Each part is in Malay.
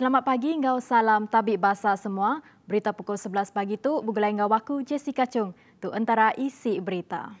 Selamat pagi, engkau salam tabik basah semua. Berita pukul 11 pagi tu, bergulai engkau waku Jessica Chung. Tu antara isi berita.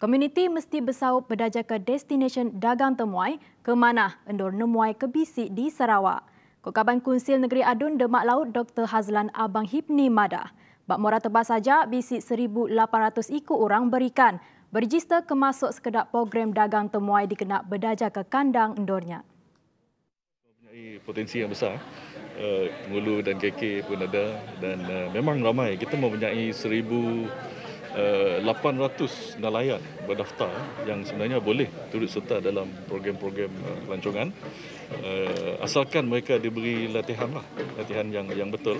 Komuniti mesti bersaup berdaja ke destination dagang temuai ke mana endur nemuai kebisi di Sarawak. Kukaban Kunsil Negeri Adun Demak Laut Dr. Hazlan Abang Hipni Mada. Bak murah tebas saja, bisik 1,800 ikut orang berikan. berjista kemasuk sekedar program dagang temuai dikenak berdaja ke kandang endurnya potensi yang besar. Pengulu eh, uh, dan KK pun ada dan uh, memang ramai. Kita mempunyai 1,800 eh, nelayan berdaftar yang sebenarnya boleh turut serta dalam program-program pelancongan. Uh, asalkan mereka diberi latihan lah, latihan yang yang betul.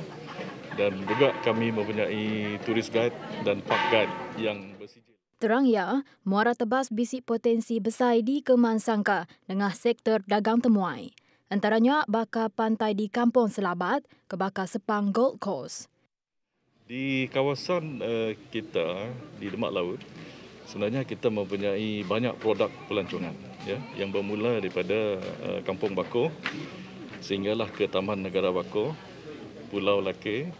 Dan juga kami mempunyai turis guide dan park guide yang bersih. Terang ya, Muara Tebas bisik potensi besar di Kemansangka dengan sektor dagang temuai antaranya bakar pantai di Kampung Selabat, kebakar Sepang Gold Coast. Di kawasan uh, kita di Demak Laut, sebenarnya kita mempunyai banyak produk pelancongan ya, yang bermula daripada uh, Kampung Bako sehinggalah ke Taman Negara Bako, Pulau Lake,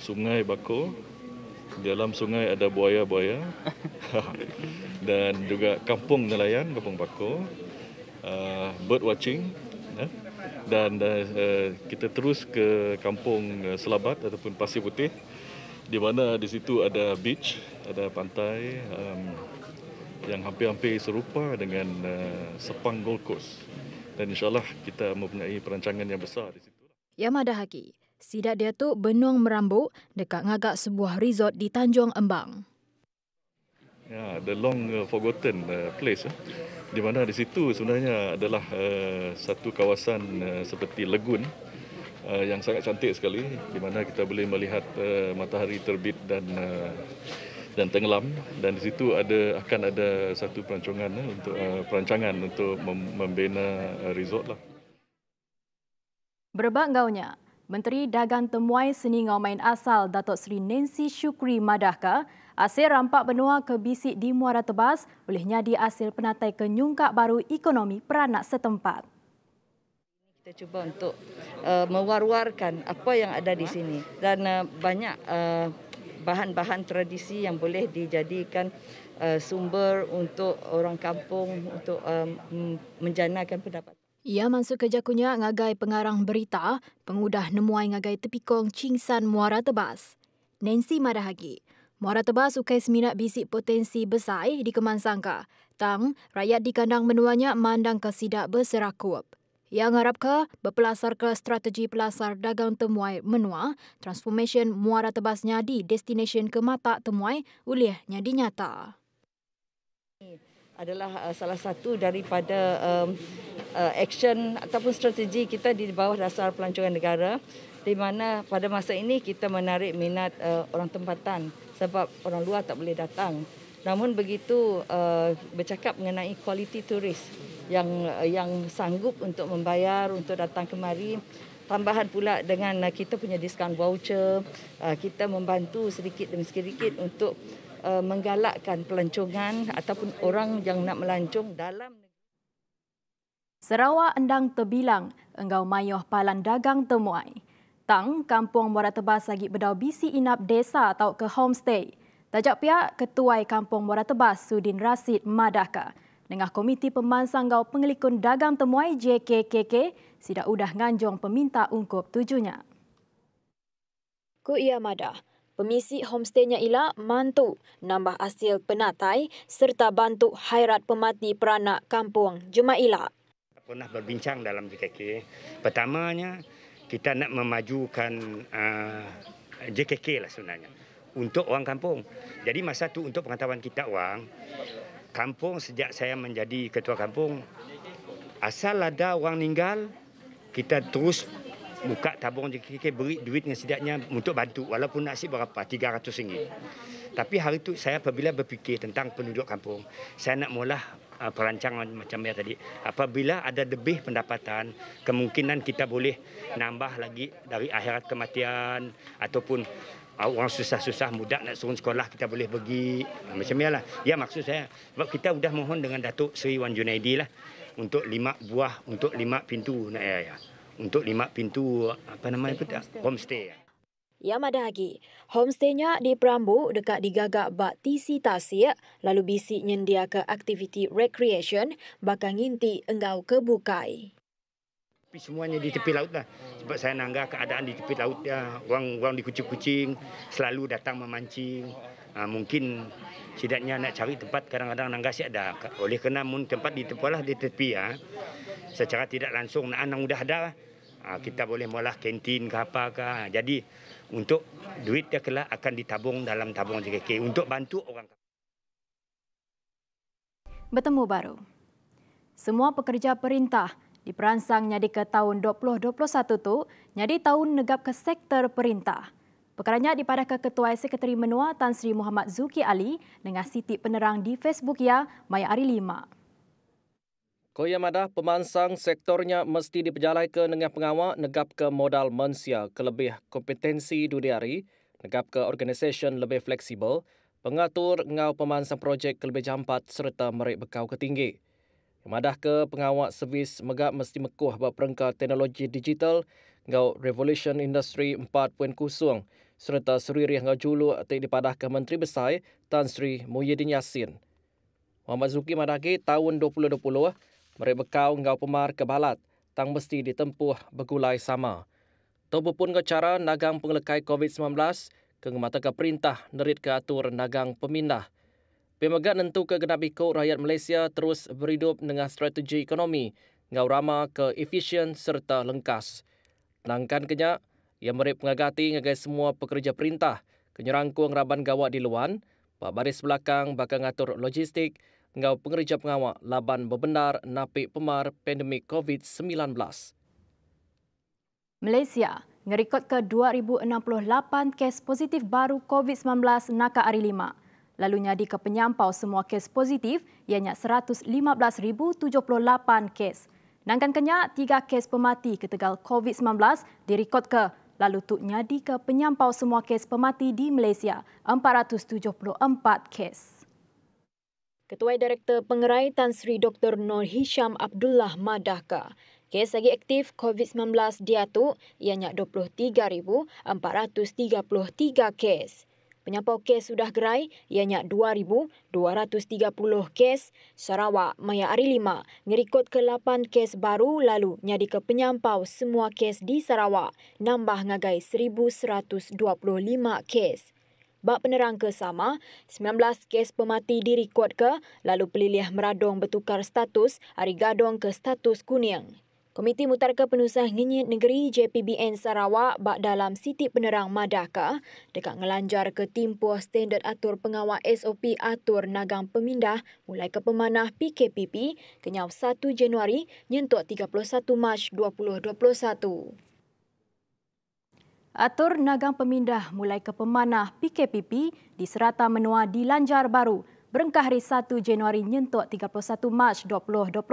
Sungai Bako, dalam sungai ada buaya-buaya dan juga kampung nelayan, kampung bako, uh, eh, bird watching, yeah dan uh, kita terus ke kampung eh, Selabat ataupun Pasir Putih di mana di situ ada beach, ada pantai um, yang hampir-hampir serupa dengan uh, Sepang Gold Coast. Dan insyaAllah kita mempunyai perancangan yang besar di situ. Yamada Haki, sidak dia tu Benuang Merambuk dekat ngagak sebuah resort di Tanjung Embang ya the long uh, forgotten uh, place uh, di mana di situ sebenarnya adalah uh, satu kawasan uh, seperti lagun uh, yang sangat cantik sekali di mana kita boleh melihat uh, matahari terbit dan uh, dan tenggelam dan di situ ada akan ada satu perancangan uh, eh, untuk uh, perancangan untuk membina uh, resort lah. Berbak gaunya. Menteri Dagang Temuai Seni Ngomain Asal Datuk Seri Nancy Shukri Madahka asir rampak benua kebisik di Muara Tebas olehnya di hasil penatai kenyungkak baru ekonomi peranak setempat. Kita cuba untuk uh, eh, mewar-warkan apa yang ada di sini dan uh, banyak uh, bahan-bahan tradisi yang boleh dijadikan uh, sumber untuk orang kampung untuk um, menjanakan pendapat. Ia masuk kerja kunyak ngagai pengarang berita, pengudah nemuai ngagai tepikong Cingsan Muara Tebas. Nancy Madahagi. Muara Tebas ukai seminat bisik potensi besar di Kemansangka. Tang, rakyat di kandang menuanya mandang kesidak berserakup. Ia mengharapkan berpelasar ke strategi pelasar dagang temuai menua, transformation muara tebasnya di destination ke mata temuai uliah nyadi nyata adalah uh, salah satu daripada um, uh, action ataupun strategi kita di bawah dasar pelancongan negara di mana pada masa ini kita menarik minat uh, orang tempatan sebab orang luar tak boleh datang namun begitu uh, bercakap mengenai kualiti turis yang uh, yang sanggup untuk membayar untuk datang kemari tambahan pula dengan uh, kita punya diskaun voucher uh, kita membantu sedikit demi sedikit untuk uh, menggalakkan pelancongan ataupun orang yang nak melancong dalam Sarawak Endang Tebilang, Enggau Mayoh Palan Dagang Temuai. Tang, Kampung Muara Tebas lagi bedau bisi inap desa atau ke homestay. Tajak pihak Ketuai Kampung Muara Tebas Sudin Rasid Madaka. Dengan Komiti Pemansang Gau Pengelikun Dagang Temuai JKKK, sidak udah nganjong peminta ungkup tujuhnya. Ku ia madah, pemisi homestaynya ialah mantu nambah hasil penatai serta bantu hairat pemati peranak kampung Jumaila. Pernah berbincang dalam JKK, Pertamanya kita nak memajukan uh, ah, JKK lah sebenarnya untuk orang kampung. Jadi masa tu untuk pengetahuan kita orang kampung sejak saya menjadi ketua kampung asal ada orang meninggal kita terus buka tabung JKK beri duit yang setidaknya untuk bantu walaupun nasi berapa 300 ringgit. Tapi hari itu saya apabila berfikir tentang penduduk kampung, saya nak mula uh, perancangan macam dia tadi. Apabila ada lebih pendapatan, kemungkinan kita boleh nambah lagi dari akhirat kematian ataupun uh, orang susah-susah muda nak suruh sekolah kita boleh pergi. Uh, macam lah. Ya maksud saya, sebab kita sudah mohon dengan Datuk Seri Wan Junaidi lah untuk lima buah, untuk lima pintu nak ayah. Ya, ya untuk lima pintu apa nama itu homestay. homestay. Ya madagi homestaynya di Prambu dekat digagak bak TC Tasik lalu bisik nyendia ke aktiviti recreation bakal nginti engau ke Bukai. Tapi semuanya di tepi laut lah. Sebab saya nanggah keadaan di tepi laut ya. Orang, orang di kucing-kucing selalu datang memancing. Ha, mungkin setidaknya nak cari tempat kadang-kadang nanggah siap ada. Oleh kerana mun tempat di tepi lah di tepi ya. Secara tidak langsung nak anang udah ada lah. Ha, kita boleh mualah kantin ke apa ke. Ah, jadi untuk duit dia kelak akan ditabung dalam tabung JKK untuk bantu orang. Bertemu baru. Semua pekerja perintah diperansang nyadi ke tahun 2021 tu nyadi tahun negap ke sektor perintah. Perkaranya dipadah ke Ketua Sekretari Menua Tan Sri Muhammad Zuki Ali dengan Siti Penerang di Facebook ya Maya Ari 5. Koya Madah, pemansang sektornya mesti diperjalai ke dengan pengawal negap ke modal mensia kelebih kompetensi duniari, negap ke organisasi lebih fleksibel, pengatur ngau pemansang projek lebih jampat serta merik bekau ketinggi. Madah ke pengawal servis megap mesti mekuh berperengkat teknologi digital ngau Revolution Industry 4.0 serta seriri ngau julu atik dipadah ke Menteri Besar Tan Sri Muhyiddin Yassin. Muhammad Zuki Madagi tahun 2020 Merik bekau ngau pemar ke balat tang mesti ditempuh begulai sama. Tobu pun ke cara nagang pengelekai COVID-19 ke mata ke perintah nerit ke atur nagang pemindah. Pemegat nentu ke genap ikut rakyat Malaysia terus berhidup dengan strategi ekonomi ngau rama ke efisien serta lengkas. Nangkan kenyak, ia merik pengagati ngagai semua pekerja perintah kenyerangkung raban gawat di luar, Pak Baris Belakang bakal ngatur logistik ngau pengerja pengawak laban berbenar napik pemar pandemik COVID-19. Malaysia ngerikod ke 2068 kes positif baru COVID-19 naka hari lima. Lalunya di kepenyampau semua kes positif ianya 115,078 kes. Nangkan kenyak, tiga kes pemati ketegal COVID-19 direkod ke lalu tu nyadi ke penyampau semua kes pemati di Malaysia, 474 kes. Ketua Direktur Pengerai Tan Sri Dr. Nur Hisham Abdullah Madaka. Kes lagi aktif COVID-19 di Atuk ianya 23,433 kes. Penyapau kes sudah gerai ianya 2,230 kes. Sarawak, Maya Ari 5, ngerikut ke 8 kes baru lalu nyadi ke penyampau semua kes di Sarawak. Nambah ngagai 1,125 kes. Bak Penerang ke Sama, 19 kes pemati direkod ke, lalu pelilih meradong bertukar status, hari gadong ke status kuning. Komiti Mutar ke Penusah Nginyit Negeri JPBN Sarawak bak dalam Siti Penerang Madaka dekat ngelanjar ke timpoh standard atur pengawal SOP atur nagang pemindah mulai ke pemanah PKPP kenyaw 1 Januari nyentuk 31 Mac 2021. Atur nagang pemindah mulai ke pemanah PKPP di serata menua di Lanjar Baru berengkah hari 1 Januari nyentuk 31 Mac 2021.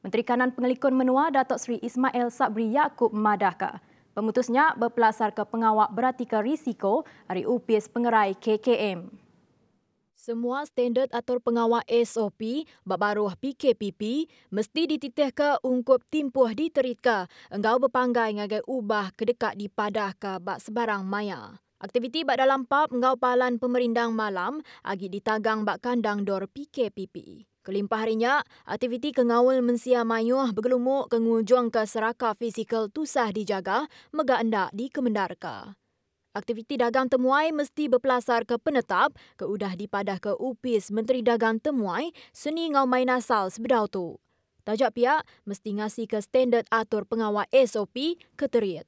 Menteri Kanan Pengelikon Menua Datuk Seri Ismail Sabri Yaakob Madaka. Pemutusnya berpelasar ke pengawak beratika risiko dari UPS Pengerai KKM. Semua standard atau pengawal SOP baru PKPP mesti dititih ke ungkup timpuh diterika engkau berpanggai ngagai ubah kedekat dipadah ke sebarang maya. Aktiviti bak dalam pub engkau palan pemerindang malam agi ditagang bak kandang dor PKPP. Kelimpah harinya, aktiviti kengawal mensia mayuh bergelumuk kengujuang ke seraka fizikal tusah dijaga megak endak dikemendarka. Aktiviti dagang temuai mesti berpelasar ke penetap, keudah dipadah ke UPIS Menteri Dagang Temuai, Seni Ngau Main Asal sebedau tu. Tajak pihak mesti ngasih ke standard atur pengawal SOP ke teriat.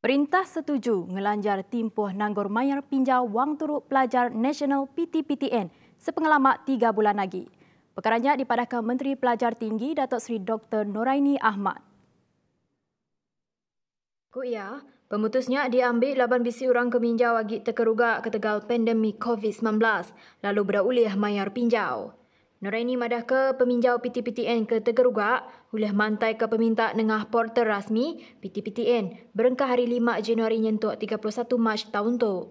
Perintah setuju ngelanjar timpuh Nanggur Mayar pinjau wang turut pelajar nasional PTPTN sepengalamat tiga bulan lagi. Pekaranya dipadah ke Menteri Pelajar Tinggi Datuk Seri Dr. Noraini Ahmad. ya. Pemutusnya diambil laban bisi orang keminjau agi terkerugak ketegal pandemik COVID-19 lalu berulih mayar pinjau. Noraini madah ke peminjau PTPTN ke Tegerugak, boleh mantai ke peminta nengah porter rasmi PTPTN berengkah hari 5 Januari nyentuk 31 Mac tahun tu.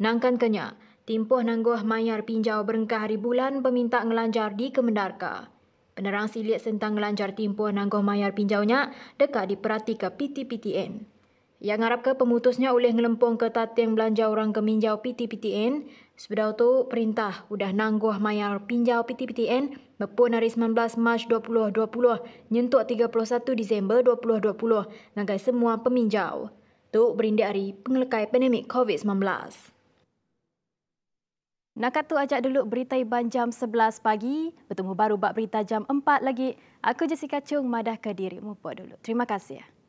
Nangkan kenya, timpuh nangguh mayar pinjau berengkah hari bulan peminta ngelanjar di Kemendarka. Penerang silik sentang ngelanjar timpuh nangguh mayar pinjau nya dekat diperhati ke PTPTN. Yang harap ke pemutusnya oleh ngelempong ke tatian belanja orang ke minjau PTPTN, sebedau tu perintah sudah nangguh mayar pinjau PTPTN mepun hari 19 Mac 2020 nyentuk 31 Disember 2020 ngagai semua peminjau. Tu berindik hari pengelekai pandemik COVID-19. nak tu ajak dulu berita iban jam 11 pagi. Bertemu baru bak berita jam 4 lagi. Aku Jessica Chung, madah ke dirimu buat dulu. Terima kasih. Ya.